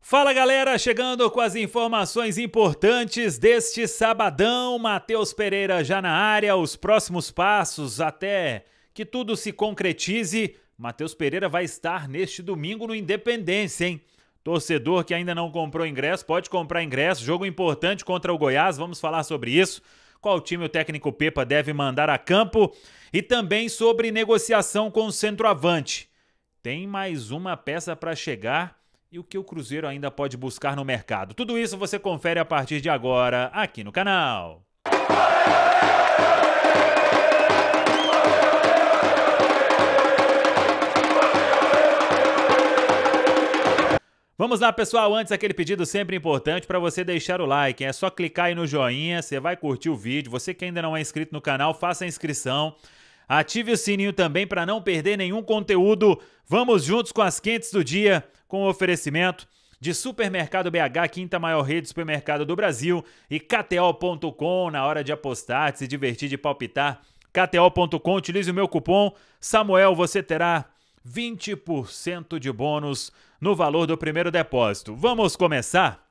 Fala galera, chegando com as informações importantes deste sabadão. Matheus Pereira já na área, os próximos passos até que tudo se concretize. Matheus Pereira vai estar neste domingo no Independência, hein? Torcedor que ainda não comprou ingresso, pode comprar ingresso. Jogo importante contra o Goiás, vamos falar sobre isso. Qual time o técnico Pepa deve mandar a campo e também sobre negociação com o centroavante. Tem mais uma peça para chegar e o que o Cruzeiro ainda pode buscar no mercado. Tudo isso você confere a partir de agora aqui no canal. Vamos lá, pessoal. Antes, aquele pedido sempre importante para você deixar o like. É só clicar aí no joinha, você vai curtir o vídeo. Você que ainda não é inscrito no canal, faça a inscrição. Ative o sininho também para não perder nenhum conteúdo. Vamos juntos com as quentes do dia, com o oferecimento de Supermercado BH, quinta maior rede de supermercado do Brasil, e KTO.com na hora de apostar, de se divertir, de palpitar. KTO.com, utilize o meu cupom Samuel, você terá 20% de bônus no valor do primeiro depósito. Vamos começar?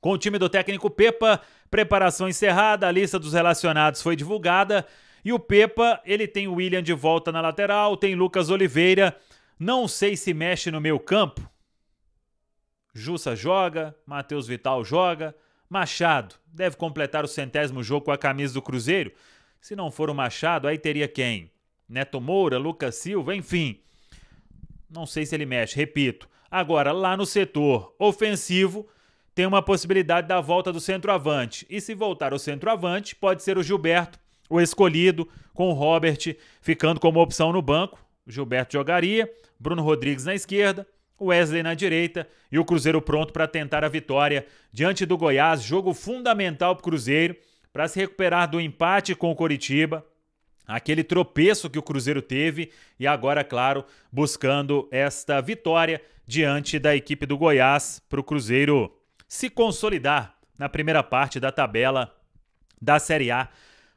Com o time do técnico Pepa, preparação encerrada, a lista dos relacionados foi divulgada e o Pepa, ele tem o William de volta na lateral, tem Lucas Oliveira. Não sei se mexe no meu campo. Jussa joga, Matheus Vital joga. Machado deve completar o centésimo jogo com a camisa do Cruzeiro. Se não for o Machado, aí teria quem? Neto Moura, Lucas Silva, enfim. Não sei se ele mexe, repito. Agora, lá no setor ofensivo, tem uma possibilidade da volta do centroavante. E se voltar o centroavante, pode ser o Gilberto, o escolhido, com o Robert ficando como opção no banco. Gilberto jogaria, Bruno Rodrigues na esquerda, Wesley na direita e o Cruzeiro pronto para tentar a vitória diante do Goiás. Jogo fundamental para o Cruzeiro para se recuperar do empate com o Coritiba aquele tropeço que o Cruzeiro teve e agora, claro, buscando esta vitória diante da equipe do Goiás para o Cruzeiro se consolidar na primeira parte da tabela da Série A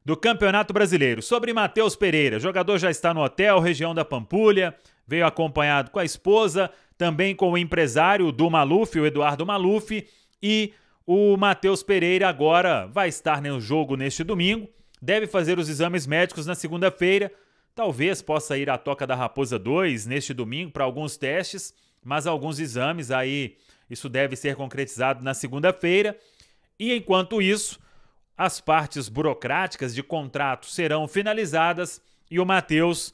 do Campeonato Brasileiro. Sobre Matheus Pereira, o jogador já está no hotel, região da Pampulha, veio acompanhado com a esposa, também com o empresário do Maluf, o Eduardo Maluf, e o Matheus Pereira agora vai estar no jogo neste domingo, deve fazer os exames médicos na segunda-feira, talvez possa ir à Toca da Raposa 2 neste domingo para alguns testes, mas alguns exames aí, isso deve ser concretizado na segunda-feira. E enquanto isso, as partes burocráticas de contrato serão finalizadas e o Matheus,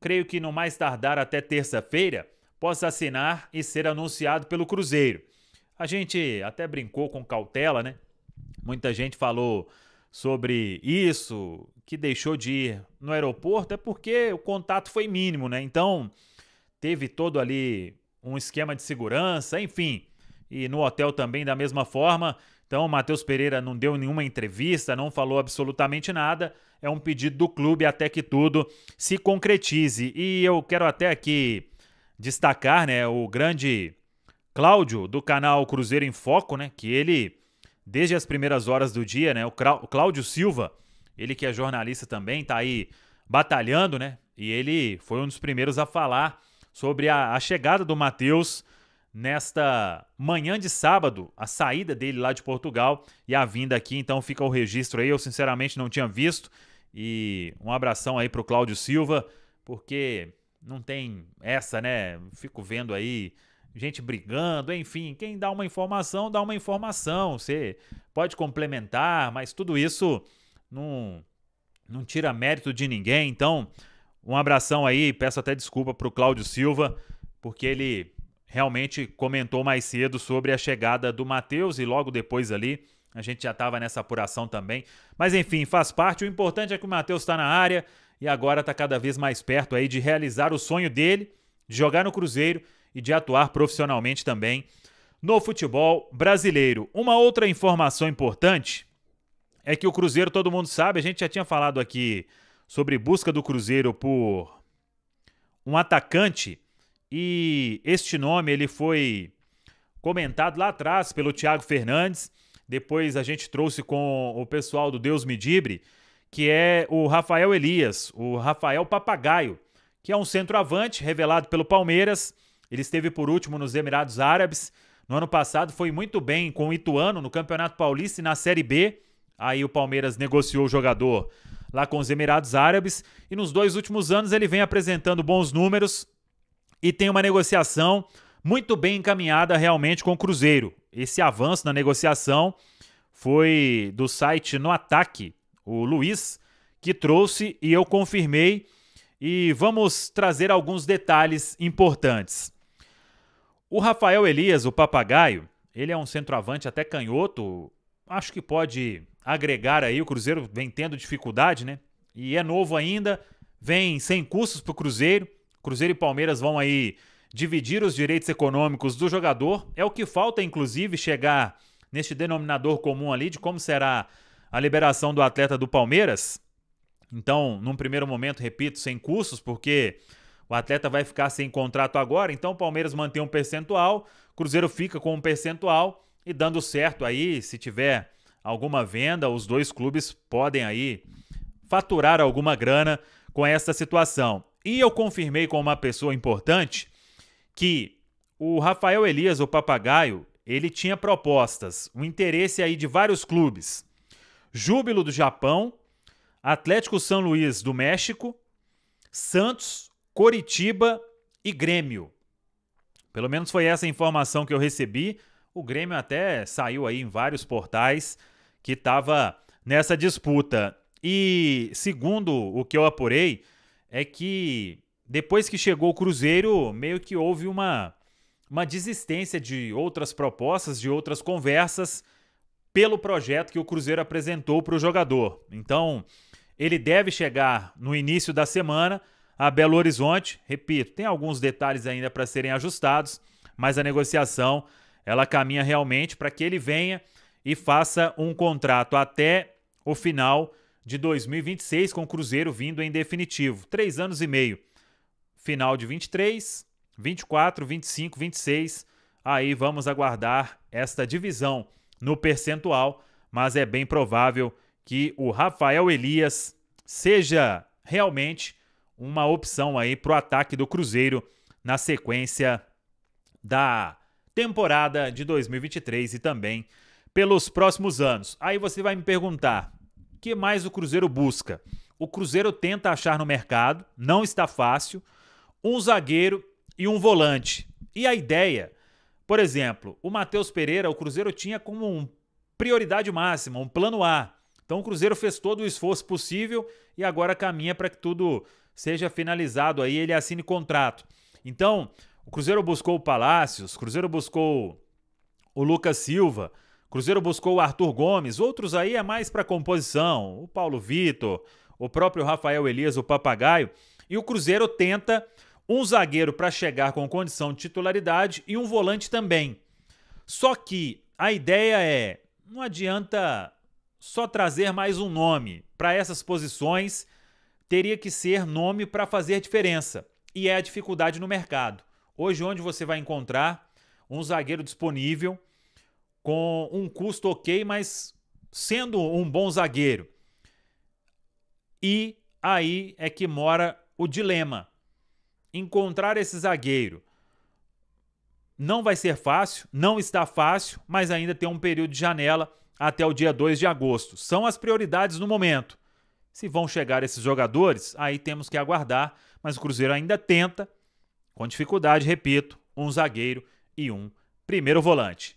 creio que no mais tardar até terça-feira, possa assinar e ser anunciado pelo Cruzeiro. A gente até brincou com cautela, né? Muita gente falou sobre isso, que deixou de ir no aeroporto, é porque o contato foi mínimo, né? Então, teve todo ali um esquema de segurança, enfim. E no hotel também da mesma forma. Então, o Matheus Pereira não deu nenhuma entrevista, não falou absolutamente nada. É um pedido do clube até que tudo se concretize. E eu quero até aqui destacar, né, o grande Cláudio do canal Cruzeiro em Foco, né, que ele desde as primeiras horas do dia, né, o Cláudio Silva, ele que é jornalista também, tá aí batalhando, né? E ele foi um dos primeiros a falar sobre a, a chegada do Matheus nesta manhã de sábado, a saída dele lá de Portugal e a vinda aqui, então fica o registro aí. Eu sinceramente não tinha visto. E um abração aí pro Cláudio Silva, porque não tem essa, né? Fico vendo aí gente brigando, enfim, quem dá uma informação, dá uma informação. Você pode complementar, mas tudo isso não, não tira mérito de ninguém. Então, um abração aí, peço até desculpa pro Cláudio Silva, porque ele realmente comentou mais cedo sobre a chegada do Matheus e logo depois ali a gente já estava nessa apuração também. Mas enfim, faz parte. O importante é que o Matheus está na área e agora está cada vez mais perto aí de realizar o sonho dele, de jogar no Cruzeiro e de atuar profissionalmente também no futebol brasileiro. Uma outra informação importante é que o Cruzeiro, todo mundo sabe, a gente já tinha falado aqui sobre busca do Cruzeiro por um atacante e este nome ele foi comentado lá atrás pelo Tiago Fernandes. Depois a gente trouxe com o pessoal do Deus Medibre, que é o Rafael Elias, o Rafael Papagaio, que é um centroavante revelado pelo Palmeiras. Ele esteve por último nos Emirados Árabes. No ano passado foi muito bem com o Ituano no Campeonato Paulista e na Série B. Aí o Palmeiras negociou o jogador lá com os Emirados Árabes e nos dois últimos anos ele vem apresentando bons números e tem uma negociação muito bem encaminhada realmente com o Cruzeiro. Esse avanço na negociação foi do site No Ataque, o Luiz, que trouxe e eu confirmei. E vamos trazer alguns detalhes importantes. O Rafael Elias, o papagaio, ele é um centroavante até canhoto. Acho que pode agregar aí. O Cruzeiro vem tendo dificuldade, né? E é novo ainda, vem sem custos para o Cruzeiro Cruzeiro e Palmeiras vão aí dividir os direitos econômicos do jogador. É o que falta, inclusive, chegar neste denominador comum ali de como será a liberação do atleta do Palmeiras. Então, num primeiro momento, repito, sem custos, porque o atleta vai ficar sem contrato agora. Então, o Palmeiras mantém um percentual, Cruzeiro fica com um percentual e dando certo aí, se tiver alguma venda, os dois clubes podem aí faturar alguma grana com essa situação. E eu confirmei com uma pessoa importante que o Rafael Elias, o papagaio, ele tinha propostas, um interesse aí de vários clubes. Júbilo do Japão, Atlético São Luís do México, Santos, Coritiba e Grêmio. Pelo menos foi essa informação que eu recebi. O Grêmio até saiu aí em vários portais que estava nessa disputa. E segundo o que eu apurei, é que depois que chegou o Cruzeiro, meio que houve uma, uma desistência de outras propostas, de outras conversas pelo projeto que o Cruzeiro apresentou para o jogador. Então, ele deve chegar no início da semana a Belo Horizonte. Repito, tem alguns detalhes ainda para serem ajustados, mas a negociação ela caminha realmente para que ele venha e faça um contrato até o final de 2026, com o Cruzeiro vindo em definitivo. Três anos e meio. Final de 23, 24, 25, 26. Aí vamos aguardar esta divisão no percentual, mas é bem provável que o Rafael Elias seja realmente uma opção aí para o ataque do Cruzeiro na sequência da temporada de 2023 e também pelos próximos anos. Aí você vai me perguntar, que mais o Cruzeiro busca? O Cruzeiro tenta achar no mercado, não está fácil, um zagueiro e um volante. E a ideia, por exemplo, o Matheus Pereira, o Cruzeiro tinha como um prioridade máxima, um plano A. Então o Cruzeiro fez todo o esforço possível e agora caminha para que tudo seja finalizado aí, ele assine contrato. Então, o Cruzeiro buscou o Palácios, o Cruzeiro buscou o Lucas Silva, Cruzeiro buscou o Arthur Gomes, outros aí é mais para composição, o Paulo Vitor, o próprio Rafael Elias, o Papagaio, e o Cruzeiro tenta um zagueiro para chegar com condição de titularidade e um volante também. Só que a ideia é, não adianta só trazer mais um nome para essas posições, teria que ser nome para fazer diferença. E é a dificuldade no mercado. Hoje onde você vai encontrar um zagueiro disponível com um custo ok, mas sendo um bom zagueiro. E aí é que mora o dilema. Encontrar esse zagueiro não vai ser fácil, não está fácil, mas ainda tem um período de janela até o dia 2 de agosto. São as prioridades no momento. Se vão chegar esses jogadores, aí temos que aguardar, mas o Cruzeiro ainda tenta, com dificuldade, repito, um zagueiro e um primeiro volante.